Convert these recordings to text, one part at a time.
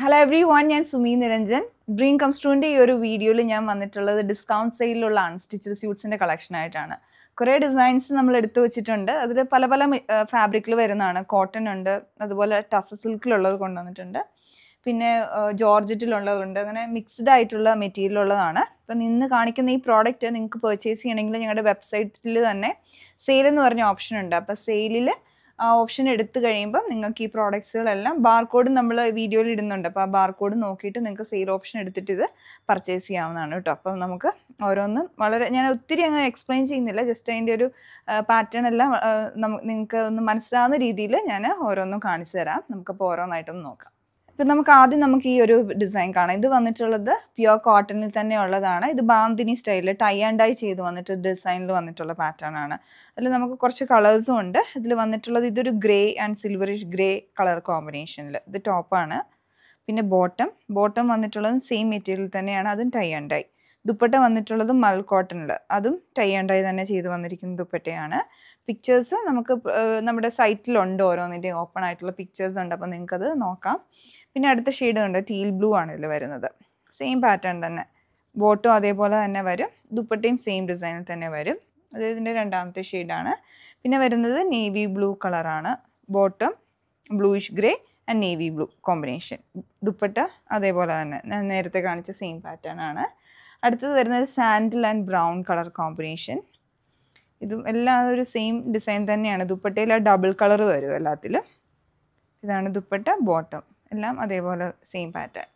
hello every one ഞാൻ Sumi Niranjan dream കംസ്ട്രൂവിൻ്റെ ഈ ഒരു വീഡിയോയിൽ ഞാൻ വന്നിട്ടുള്ളത് ഡിസ്കൗണ്ട് സെയിലുള്ള അൺസ്റ്റിച്ചഡ് സ്യൂട്ട്സിൻ്റെ ആയിട്ടാണ് കുറേ ഡിസൈൻസ് നമ്മൾ എടുത്തു വെച്ചിട്ടുണ്ട് അതിൽ പല പല ഫാബ്രിക്കിൽ വരുന്നതാണ് കോട്ടൺ ഉണ്ട് അതുപോലെ ടസ് സിൽക്കിലുള്ളത് കൊണ്ടുവന്നിട്ടുണ്ട് പിന്നെ ജോർജറ്റിലുള്ളതുണ്ട് അങ്ങനെ മിക്സ്ഡ് ആയിട്ടുള്ള മെറ്റീരിയൽ ഉള്ളതാണ് അപ്പം നിന്ന് കാണിക്കുന്ന ഈ പ്രോഡക്റ്റ് നിങ്ങൾക്ക് പെർച്ചേസ് ചെയ്യണമെങ്കിൽ ഞങ്ങളുടെ വെബ്സൈറ്റിൽ തന്നെ സെയിൽ എന്ന് പറഞ്ഞ ഓപ്ഷൻ ഉണ്ട് അപ്പോൾ സെയിലിൽ ആ ഓപ്ഷൻ എടുത്തു കഴിയുമ്പോൾ നിങ്ങൾക്ക് ഈ പ്രോഡക്ട്സുകളെല്ലാം ബാർകോഡ് നമ്മൾ വീഡിയോയിൽ ഇടുന്നുണ്ട് അപ്പോൾ ആ ബാർകോഡ് നോക്കിയിട്ട് നിങ്ങൾക്ക് സെയിൽ ഓപ്ഷൻ എടുത്തിട്ട് ഇത് പർച്ചേസ് ചെയ്യാവുന്നതാണ് കേട്ടോ അപ്പം നമുക്ക് ഓരോന്നും വളരെ ഞാൻ ഒത്തിരി അങ്ങ് എക്സ്പ്ലെയിൻ ചെയ്യുന്നില്ല ജസ്റ്റ് അതിൻ്റെ ഒരു പാറ്റേൺ എല്ലാം നിങ്ങൾക്ക് ഒന്ന് മനസ്സിലാവുന്ന രീതിയിൽ ഞാൻ ഓരോന്നും കാണിച്ചു തരാം നമുക്കപ്പോൾ ഓരോന്നായിട്ടൊന്ന് നോക്കാം ഇപ്പം നമുക്ക് ആദ്യം നമുക്ക് ഈ ഒരു ഡിസൈൻ കാണാം ഇത് വന്നിട്ടുള്ളത് പ്യുവർ കോട്ടണിൽ തന്നെ ഉള്ളതാണ് ഇത് ബാന്തിനി സ്റ്റൈലിൽ ടൈ ആൻഡ് ഡൈ ചെയ്ത് വന്നിട്ട് ഡിസൈനിൽ വന്നിട്ടുള്ള പാറ്റേൺ ആണ് അതിൽ നമുക്ക് കുറച്ച് കളേഴ്സും ഉണ്ട് ഇതിൽ വന്നിട്ടുള്ളത് ഇതൊരു grey and silverish grey colour കോമ്പിനേഷനിൽ ഇത് ടോപ്പാണ് പിന്നെ ബോട്ടം ബോട്ടം വന്നിട്ടുള്ളതും സെയിം മെറ്റീരിയൽ തന്നെയാണ് അതും ടൈ ആൻഡ് ഡൈ ദുപ്പട്ട വന്നിട്ടുള്ളതും മൾ കോട്ടണിൽ അതും ടൈ ആൻഡ് ടൈ തന്നെ ചെയ്ത് വന്നിരിക്കുന്ന ദുപ്പട്ടയാണ് പിക്ചേഴ്സ് നമുക്ക് നമ്മുടെ സൈറ്റിലുണ്ട് ഓരോന്നിൻ്റെയും ഓപ്പൺ ആയിട്ടുള്ള പിക്ചേഴ്സ് ഉണ്ട് അപ്പോൾ നിങ്ങൾക്കത് നോക്കാം പിന്നെ അടുത്ത ഷെയ്ഡ് ഉണ്ട് ടീൽ ബ്ലൂ ആണ് ഇതിൽ വരുന്നത് സെയിം പാറ്റേൺ തന്നെ ബോട്ടും അതേപോലെ തന്നെ വരും ദുപ്പട്ടയും സെയിം ഡിസൈനിൽ തന്നെ വരും അത് ഇതിൻ്റെ രണ്ടാമത്തെ ഷെയ്ഡാണ് പിന്നെ വരുന്നത് നേവി ബ്ലൂ കളറാണ് bottom bluish grey and navy blue combination dupatta അതേപോലെ തന്നെ ഞാൻ നേരത്തെ കാണിച്ച സെയിം പാറ്റേൺ ആണ് അടുത്തത് വരുന്നത് sandal and brown colour combination ഇതും എല്ലാം ഒരു സെയിം ഡിസൈൻ തന്നെയാണ് ദുപ്പട്ടയിൽ ആ ഡബിൾ കളർ വരും എല്ലാത്തിലും ഇതാണ് ദുപ്പട്ട ബോട്ടം എല്ലാം അതേപോലെ സെയിം പാറ്റേൺ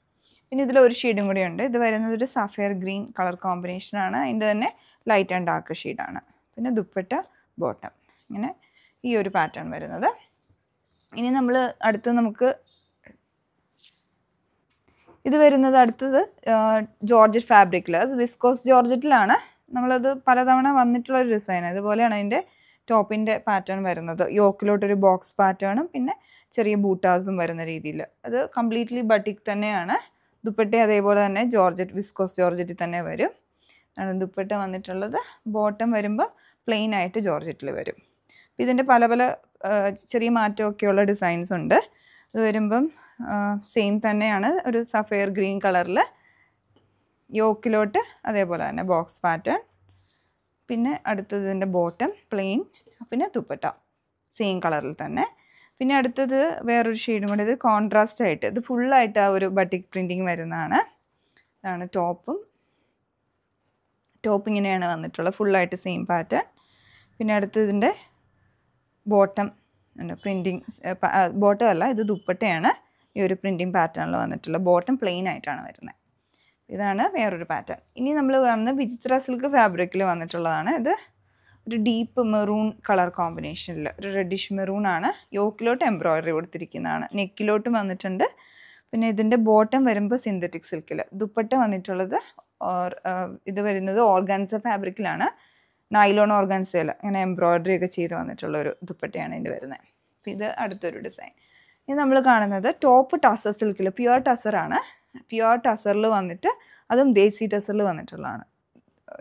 പിന്നെ ഇതിൽ ഒരു ഷീഡും കൂടി ഉണ്ട് ഇത് വരുന്നത് ഒരു സഫയർ ഗ്രീൻ കളർ കോമ്പിനേഷനാണ് അതിൻ്റെ തന്നെ ലൈറ്റ് ആൻഡ് ഡാർക്ക് ഷീഡാണ് പിന്നെ ദുപ്പട്ട ബോട്ടം ഇങ്ങനെ ഈ ഒരു പാറ്റേൺ വരുന്നത് ഇനി നമ്മൾ അടുത്ത് നമുക്ക് ഇത് വരുന്നത് അടുത്തത് ജോർജറ്റ് ഫാബ്രിക്കിൽ അത് വിസ്കോസ് ജോർജറ്റിലാണ് നമ്മളത് പലതവണ വന്നിട്ടുള്ള ഒരു ഡിസൈൻ ഇതുപോലെയാണ് അതിൻ്റെ ടോപ്പിൻ്റെ പാറ്റേൺ വരുന്നത് യോക്കിലോട്ടൊരു ബോക്സ് പാറ്റേണും പിന്നെ ചെറിയ ബൂട്ടാസും വരുന്ന രീതിയിൽ അത് കംപ്ലീറ്റ്ലി ബട്ടിക് തന്നെയാണ് ദുപ്പട്ട അതേപോലെ തന്നെ ജോർജറ്റ് വിസ്കോസ് ജോർജറ്റിൽ തന്നെ വരും ദുപ്പട്ട വന്നിട്ടുള്ളത് ബോട്ടം വരുമ്പോൾ പ്ലെയിൻ ആയിട്ട് ജോർജറ്റിൽ വരും ഇതിൻ്റെ പല പല ചെറിയ മാറ്റമൊക്കെയുള്ള ഡിസൈൻസ് ഉണ്ട് അത് വരുമ്പം സെയിം തന്നെയാണ് ഒരു സഫയർ ഗ്രീൻ കളറിൽ യോക്കിലോട്ട് അതേപോലെ തന്നെ ബോക്സ് പാറ്റേൺ പിന്നെ അടുത്തതിൻ്റെ ബോട്ടം പ്ലെയിൻ പിന്നെ തുപ്പട്ട സെയിം കളറിൽ തന്നെ പിന്നെ അടുത്തത് വേറൊരു ഷെയ്ഡും കൂടി ഇത് കോൺട്രാസ്റ്റ് ആയിട്ട് ഇത് ഫുള്ളായിട്ട് ആ ഒരു ബട്ടിക് പ്രിൻറ്റിങ് വരുന്നതാണ് ഇതാണ് ടോപ്പും ടോപ്പ് ഇങ്ങനെയാണ് വന്നിട്ടുള്ളത് ഫുള്ളായിട്ട് സെയിം പാറ്റേൺ പിന്നെ അടുത്തതിൻ്റെ ബോട്ടം പ്രിൻറ്റിങ് ബോട്ടം അല്ല ഇത് ദുപ്പട്ടയാണ് ഈ ഒരു പ്രിൻറ്റിങ് പാറ്റേണിൽ വന്നിട്ടുള്ള ബോട്ടം പ്ലെയിൻ ആയിട്ടാണ് വരുന്നത് ഇതാണ് വേറൊരു പാറ്റേൺ ഇനി നമ്മൾ കാണുന്നത് വിചിത്ര സിൽക്ക് ഫാബ്രിക്കിൽ വന്നിട്ടുള്ളതാണ് ഇത് ഒരു ഡീപ്പ് മെറൂൺ കളർ കോമ്പിനേഷനിൽ ഒരു റെഡിഷ് മെറൂൺ ആണ് യോക്കിലോട്ട് എംബ്രോയിഡറി കൊടുത്തിരിക്കുന്നതാണ് നെക്കിലോട്ടും വന്നിട്ടുണ്ട് പിന്നെ ഇതിൻ്റെ ബോട്ടം വരുമ്പോൾ സിന്തറ്റിക് സിൽക്കിൽ ദുപ്പട്ട വന്നിട്ടുള്ളത് ഇത് വരുന്നത് ഓർഗാൻസ ഫാബ്രിക്കിലാണ് നൈലോൺ ഓർഗാൻസയിൽ അങ്ങനെ എംബ്രോയിഡറി ഒക്കെ ചെയ്ത് വന്നിട്ടുള്ള ഒരു ദുപ്പട്ടയാണ് ഇതിൻ്റെ വരുന്നത് ഇത് അടുത്തൊരു ഡിസൈൻ ഇത് നമ്മൾ കാണുന്നത് ടോപ്പ് ടസർ സിൽക്കിൽ പ്യുവർ ടസറാണ് പ്യുവർ ടസറിൽ വന്നിട്ട് അതും ദേസി ടസറിൽ വന്നിട്ടുള്ളതാണ്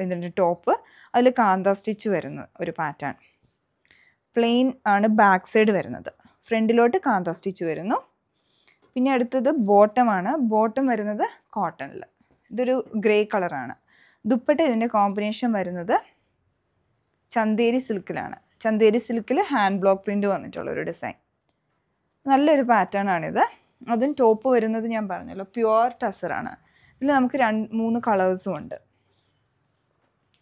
ഇതിൻ്റെ ടോപ്പ് അതിൽ കാന്ത സ്റ്റിച്ച് വരുന്ന ഒരു പാറ്റേൺ പ്ലെയിൻ ആണ് ബാക്ക് സൈഡ് വരുന്നത് ഫ്രണ്ടിലോട്ട് കാന്ത സ്റ്റിച്ച് വരുന്നു പിന്നെ അടുത്തത് ബോട്ടമാണ് ബോട്ടം വരുന്നത് കോട്ടണിൽ ഇതൊരു ഗ്രേ കളറാണ് ദുപ്പട്ട ഇതിൻ്റെ കോമ്പിനേഷൻ വരുന്നത് ചന്തേരി സിൽക്കിലാണ് ചന്തേരി സിൽക്കിൽ ഹാൻഡ് ബ്ലോക്ക് പ്രിൻ്റ് വന്നിട്ടുള്ള ഒരു ഡിസൈൻ നല്ലൊരു പാറ്റേൺ ആണിത് അതും ടോപ്പ് വരുന്നത് ഞാൻ പറഞ്ഞല്ലോ പ്യുവർ ടസറാണ് ഇതിൽ നമുക്ക് രണ്ട് മൂന്ന് കളേഴ്സും ഉണ്ട്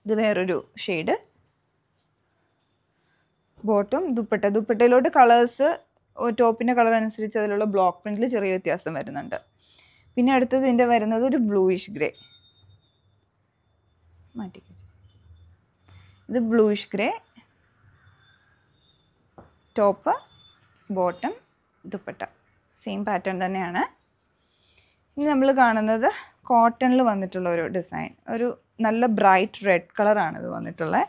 ഇത് വേറൊരു ഷെയ്ഡ് ബോട്ടും ദുപ്പട്ട ദുപ്പട്ടയിലോട്ട് കളേഴ്സ് ടോപ്പിൻ്റെ കളർ അനുസരിച്ച് അതിലുള്ള ബ്ലോക്ക് പ്രിൻറ്റിൽ ചെറിയ വ്യത്യാസം വരുന്നുണ്ട് പിന്നെ അടുത്തത് ഇതിൻ്റെ വരുന്നത് ഒരു ബ്ലൂയിഷ് ഗ്രേ മാറ്റിക്കും ഇത് bluish grey top bottom dupatta same pattern തന്നെയാണ് ഇനി നമ്മൾ കാണുന്നത് കോട്ടണിൽ വന്നിട്ടുള്ള ഒരു ഡിസൈൻ ഒരു നല്ല ബ്രൈറ്റ് റെഡ് കളറാണ് ഇത് വന്നിട്ടുള്ളത്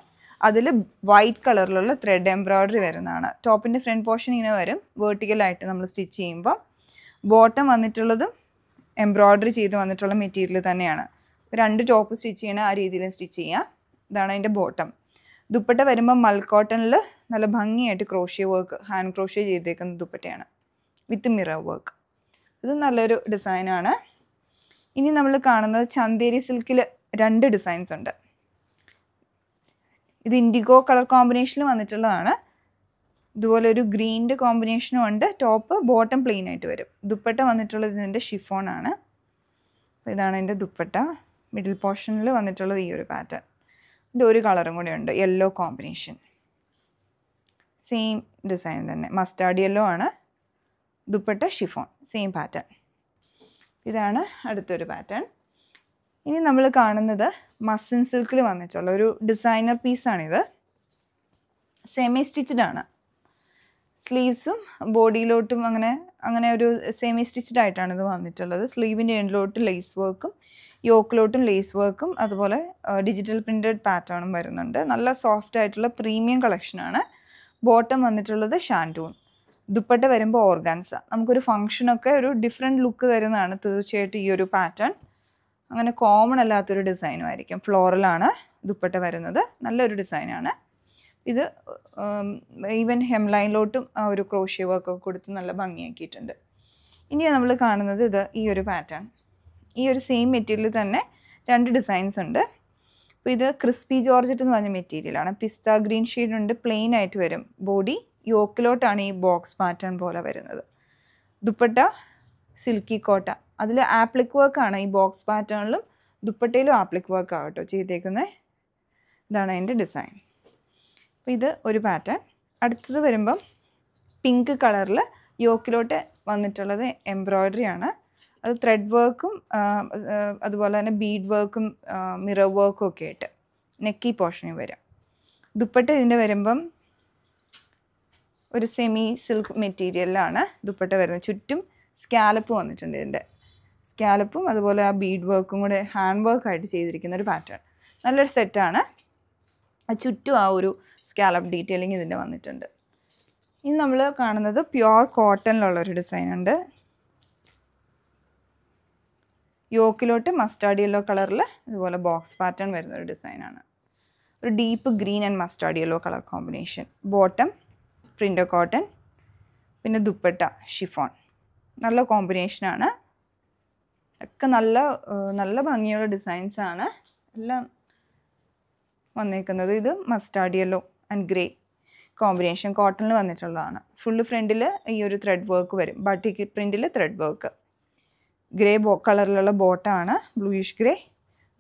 അതിൽ വൈറ്റ് കളറിലുള്ള ത്രെഡ് എംബ്രോയ്ഡറി വരുന്നതാണ് ടോപ്പിൻ്റെ ഫ്രണ്ട് പോർഷൻ ഇങ്ങനെ വരും വേർട്ടിക്കലായിട്ട് നമ്മൾ സ്റ്റിച്ച് ചെയ്യുമ്പോൾ ബോട്ടം വന്നിട്ടുള്ളതും എംബ്രോയ്ഡറി ചെയ്ത് വന്നിട്ടുള്ള മെറ്റീരിയൽ തന്നെയാണ് രണ്ട് ടോപ്പ് സ്റ്റിച്ച് ചെയ്യണ ആ രീതിയിൽ സ്റ്റിച്ച് ചെയ്യാം ഇതാണ് അതിൻ്റെ ബോട്ടം ദുപ്പട്ട വരുമ്പോൾ മൽക്കോട്ടണിൽ നല്ല ഭംഗിയായിട്ട് ക്രോഷ്യ വർക്ക് ഹാൻഡ് ക്രോഷ്യ ചെയ്തേക്കുന്ന ദുപ്പട്ടയാണ് വിത്ത് മിറർ വർക്ക് ഇത് നല്ലൊരു ഡിസൈനാണ് ഇനി നമ്മൾ കാണുന്നത് ചന്തേരി സിൽക്കിൽ രണ്ട് ഡിസൈൻസ് ഉണ്ട് ഇത് ഇൻഡിഗോ കളർ കോമ്പിനേഷനിൽ വന്നിട്ടുള്ളതാണ് ഇതുപോലെ ഒരു ഗ്രീൻ്റെ കോമ്പിനേഷനും ഉണ്ട് ടോപ്പ് ബോട്ടം പ്ലെയിൻ ആയിട്ട് വരും ദുപ്പട്ട വന്നിട്ടുള്ളത് ഇതിൻ്റെ ഷിഫോണാണ് അപ്പോൾ ഇതാണ് എൻ്റെ ദുപ്പട്ട മിഡിൽ പോർഷനിൽ വന്നിട്ടുള്ളത് ഈ ഒരു പാറ്റേൺ ഇതിൻ്റെ ഒരു കളറും കൂടെ ഉണ്ട് യെല്ലോ കോമ്പിനേഷൻ സെയിം ഡിസൈൻ തന്നെ മസ്റ്റാർഡ് യെല്ലോ ആണ് ദുപ്പട്ട ഷിഫോൺ സെയിം പാറ്റേൺ ഇതാണ് അടുത്തൊരു പാറ്റേൺ ഇനി നമ്മൾ കാണുന്നത് മസിൻ സിൽക്കിൽ വന്നിട്ടുള്ള ഒരു ഡിസൈനർ പീസാണിത് സെമി സ്റ്റിച്ചഡ് ആണ് സ്ലീവ്സും ബോഡിയിലോട്ടും അങ്ങനെ അങ്ങനെ ഒരു സെമി സ്റ്റിച്ചഡ് ആയിട്ടാണ് ഇത് വന്നിട്ടുള്ളത് സ്ലീവിൻ്റെ എൻഡിലോട്ട് ലേസ് വർക്കും യോക്കിലോട്ടും ലേസ് വർക്കും അതുപോലെ ഡിജിറ്റൽ പ്രിൻറ്റഡ് പാറ്റേണും വരുന്നുണ്ട് നല്ല സോഫ്റ്റ് ആയിട്ടുള്ള പ്രീമിയം കളക്ഷനാണ് ബോട്ടം വന്നിട്ടുള്ളത് ഷാൻഡൂൺ ദുപ്പട്ട വരുമ്പോൾ ഓർഗാൻസ നമുക്കൊരു ഫംഗ്ഷനൊക്കെ ഒരു ഡിഫറെൻറ്റ് ലുക്ക് തരുന്നതാണ് തീർച്ചയായിട്ടും ഈ ഒരു പാറ്റേൺ അങ്ങനെ കോമൺ അല്ലാത്തൊരു ഡിസൈനും ആയിരിക്കും ഫ്ലോറലാണ് ദുപ്പട്ട വരുന്നത് നല്ലൊരു ഡിസൈനാണ് ഇത് ഈവൻ ഹെംലൈനിലോട്ടും ആ ഒരു ക്രോഷ്യ വർക്കൊക്കെ കൊടുത്ത് നല്ല ഭംഗിയാക്കിയിട്ടുണ്ട് ഇനിയാണ് നമ്മൾ കാണുന്നത് ഇത് ഈ ഒരു പാറ്റേൺ ഈ ഒരു സെയിം മെറ്റീരിയൽ തന്നെ രണ്ട് ഡിസൈൻസ് ഉണ്ട് അപ്പോൾ ഇത് ക്രിസ്പി ജോർജറ്റ് എന്ന് പറഞ്ഞ മെറ്റീരിയലാണ് പിസ്ത ഗ്രീൻ ഷെയ്ഡ് ഉണ്ട് പ്ലെയിൻ ആയിട്ട് വരും ബോഡി യോക്കിലോട്ടാണ് ഈ ബോക്സ് പാറ്റേൺ പോലെ വരുന്നത് ദുപ്പട്ട സിൽക്കി കോട്ട അതിൽ ആപ്ലിക് വർക്കാണ് ഈ ബോക്സ് പാറ്റേണിലും ദുപ്പട്ടയിലും ആപ്ലിക് വർക്ക് ആവട്ടോ ചെയ്തേക്കുന്നത് ഇതാണ് അതിൻ്റെ ഡിസൈൻ അപ്പോൾ ഇത് ഒരു പാറ്റേൺ അടുത്തത് വരുമ്പം പിങ്ക് കളറിൽ യോക്കിലോട്ട് വന്നിട്ടുള്ളത് എംബ്രോയ്ഡറി ആണ് അത് ത്രെഡ് വർക്കും അതുപോലെ തന്നെ ബീഡ് വർക്കും മിറർ വർക്കും ഒക്കെ ആയിട്ട് നെക്കി പോർഷനും വരും ദുപ്പട്ട ഇതിൻ്റെ വരുമ്പം ഒരു സെമി സിൽക്ക് മെറ്റീരിയലിലാണ് ദുപ്പട്ട വരുന്നത് ചുറ്റും സ്കാലപ്പ് വന്നിട്ടുണ്ട് ഇതിൻ്റെ സ്കാലപ്പും അതുപോലെ ആ ബീഡ് വർക്കും കൂടെ ഹാൻഡ് വർക്കായിട്ട് ചെയ്തിരിക്കുന്ന ഒരു പാറ്റേൺ നല്ലൊരു സെറ്റാണ് ചുറ്റും ആ ഒരു സ്കാലപ്പ് ഡീറ്റെയിലിംഗ് ഇതിൻ്റെ വന്നിട്ടുണ്ട് ഇനി നമ്മൾ കാണുന്നത് പ്യുവർ കോട്ടണിലുള്ള ഒരു ഡിസൈൻ ഉണ്ട് യോക്കിലോട്ട് മസ്റ്റാർഡ് യെല്ലോ കളറിൽ ഇതുപോലെ ബോക്സ് പാറ്റേൺ വരുന്ന ഒരു ഡിസൈനാണ് ഒരു deep green and mustard yellow colour combination bottom print cotton പിന്നെ ദുപ്പട്ട ഷിഫോൺ നല്ല കോമ്പിനേഷനാണ് ഒക്കെ നല്ല നല്ല ഭംഗിയുള്ള ഡിസൈൻസാണ് എല്ലാം വന്നേക്കുന്നത് ഇത് mustard yellow and grey combination കോട്ടണിൽ വന്നിട്ടുള്ളതാണ് ഫുള്ള് ഫ്രണ്ടിൽ ഈ ഒരു ത്രെഡ് വർക്ക് വരും ബട്ടിക്ക് പ്രിൻറ്റിൽ ത്രെഡ് വർക്ക് ഗ്രേ ബോ കളറിലുള്ള ബോട്ടാണ് ബ്ലൂയിഷ് ഗ്രേ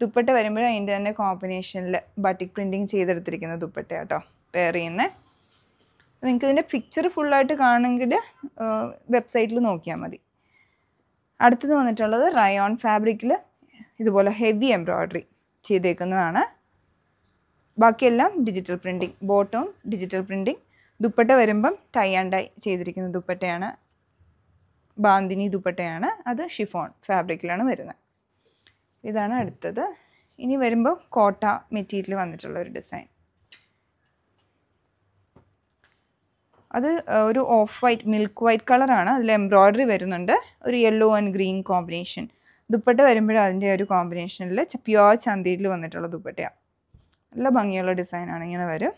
ദുപ്പട്ട വരുമ്പോഴും അതിൻ്റെ തന്നെ കോമ്പിനേഷനിൽ ബട്ടിക് പ്രിൻറ്റിങ് ചെയ്തെടുത്തിരിക്കുന്നത് ദുപ്പട്ട കേട്ടോ പെയർ ചെയ്യുന്നത് നിങ്ങൾക്ക് ഇതിൻ്റെ പിക്ചർ ഫുള്ളായിട്ട് കാണുമെങ്കിൽ വെബ്സൈറ്റിൽ നോക്കിയാൽ മതി അടുത്തത് വന്നിട്ടുള്ളത് റയോൺ ഫാബ്രിക്കിൽ ഇതുപോലെ ഹെവി എംബ്രോയ്ഡറി ചെയ്തേക്കുന്നതാണ് ബാക്കിയെല്ലാം ഡിജിറ്റൽ പ്രിൻറ്റിങ് ബോട്ടവും ഡിജിറ്റൽ പ്രിൻറ്റിങ് ദുപ്പട്ട വരുമ്പം ടൈ ആൻഡ് ടൈ ചെയ്തിരിക്കുന്ന ദുപ്പട്ടയാണ് ബാന്തിനി ദുപ്പട്ടയാണ് അത് ഷിഫോൺ ഫാബ്രിക്കിലാണ് വരുന്നത് ഇതാണ് അടുത്തത് ഇനി വരുമ്പോൾ കോട്ട മെറ്റീരിയൽ വന്നിട്ടുള്ള ഒരു ഡിസൈൻ അത് ഒരു ഓഫ് വൈറ്റ് മിൽക്ക് വൈറ്റ് കളറാണ് അതിൽ എംബ്രോയ്ഡറി വരുന്നുണ്ട് ഒരു yellow and green combination dupatta വരുമ്പോഴും അതിൻ്റെ ഒരു കോമ്പിനേഷനിൽ പ്യുവർ ചന്തീരിൽ വന്നിട്ടുള്ള ദുപ്പട്ടയാണ് നല്ല ഭംഗിയുള്ള ഡിസൈനാണ് ഇങ്ങനെ വരും